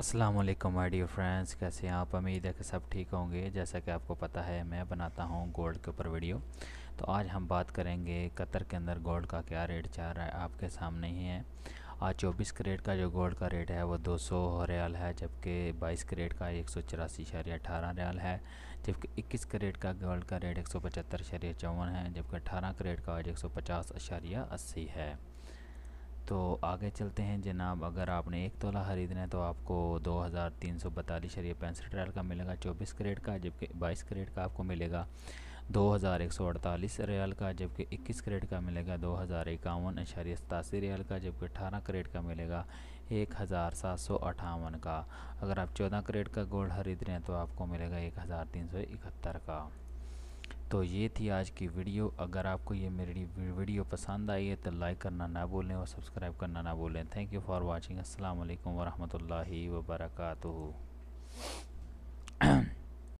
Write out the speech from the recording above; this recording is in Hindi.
असलम माय डियर फ्रेंड्स कैसे हैं आप उम्मीद है कि सब ठीक होंगे जैसा कि आपको पता है मैं बनाता हूँ गोल्ड के ऊपर वीडियो तो आज हम बात करेंगे कतर के अंदर गोल्ड का क्या रेट चल रहा है आपके सामने ही है आज चौबीस करेट का जो गोल्ड का रेट है वो दो सौ रियाल है जबकि बाईस करेट का एक सौ चौरासी शरिया अठारह रियाल है जबकि इक्कीस करेट का गोल्ड का रेट एक सौ पचहत्तर शरिया चौवन है जबकि अठारह करेट का आज एक सौ पचास अशारिया अस्सी है तो आगे चलते हैं जनाब अगर आपने एक तोला ख़रीदना है तो आपको दो हज़ार तीन सौ बतालीस शरीय पैंसठ रियाल का मिलेगा चौबीस करेट का जबकि बाईस करेट का आपको मिलेगा दो हज़ार एक सौ अड़तालीस रियाल का जबकि इक्कीस करेट का मिलेगा दो हज़ार इक्यावन अशारी सतासी रियाल का जबकि अठारह करेट का मिलेगा एक हज़ार सात सौ अठावन का अगर आप चौदह करेट का गोल्ड ख़रीद रहे हैं तो आपको मिलेगा एक हज़ार तीन सौ इकहत्तर का तो ये थी आज की वीडियो अगर आपको ये मेरी वीडियो पसंद आई है तो लाइक करना ना भूलें और सब्सक्राइब करना ना भूलें थैंक यू फॉर वाचिंग अस्सलाम वालेकुम वरहमतुल्लाहि